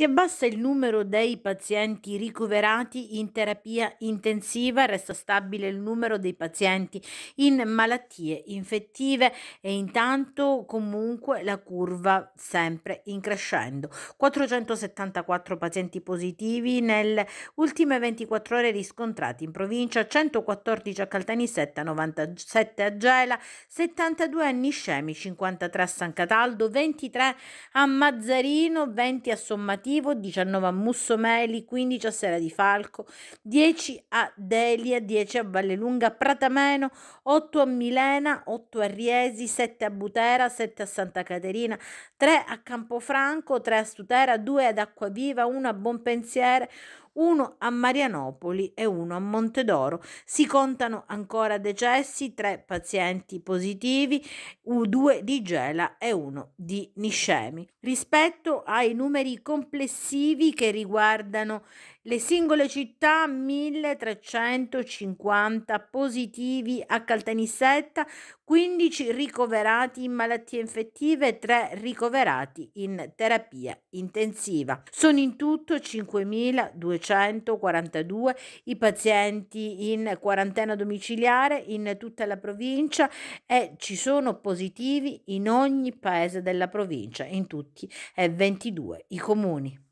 Si abbassa il numero dei pazienti ricoverati in terapia intensiva, resta stabile il numero dei pazienti in malattie infettive e intanto comunque la curva sempre in crescendo. 474 pazienti positivi nelle ultime 24 ore riscontrati in provincia, 114 a Caltanissetta, 97 a Gela, 72 a Niscemi, 53 a San Cataldo, 23 a Mazzarino, 20 a Sommatino Cattivo, 19 a Mussomeli, 15 a Sera di Falco, 10 a Delia, 10 a Vallelunga Pratameno, 8 a Milena, 8 a Riesi, 7 a Butera, 7 a Santa Caterina, 3 a Campofranco, 3 a Stutera, 2 ad Acquaviva, 1 a Bonpensiere, uno a Marianopoli e uno a Montedoro. Si contano ancora decessi, tre pazienti positivi, due di Gela e uno di Niscemi. Rispetto ai numeri complessivi che riguardano le singole città, 1350 positivi a Caltanissetta, 15 ricoverati in malattie infettive e 3 ricoverati in terapia intensiva. Sono in tutto 5200 142 i pazienti in quarantena domiciliare in tutta la provincia e ci sono positivi in ogni paese della provincia, in tutti e 22 i comuni.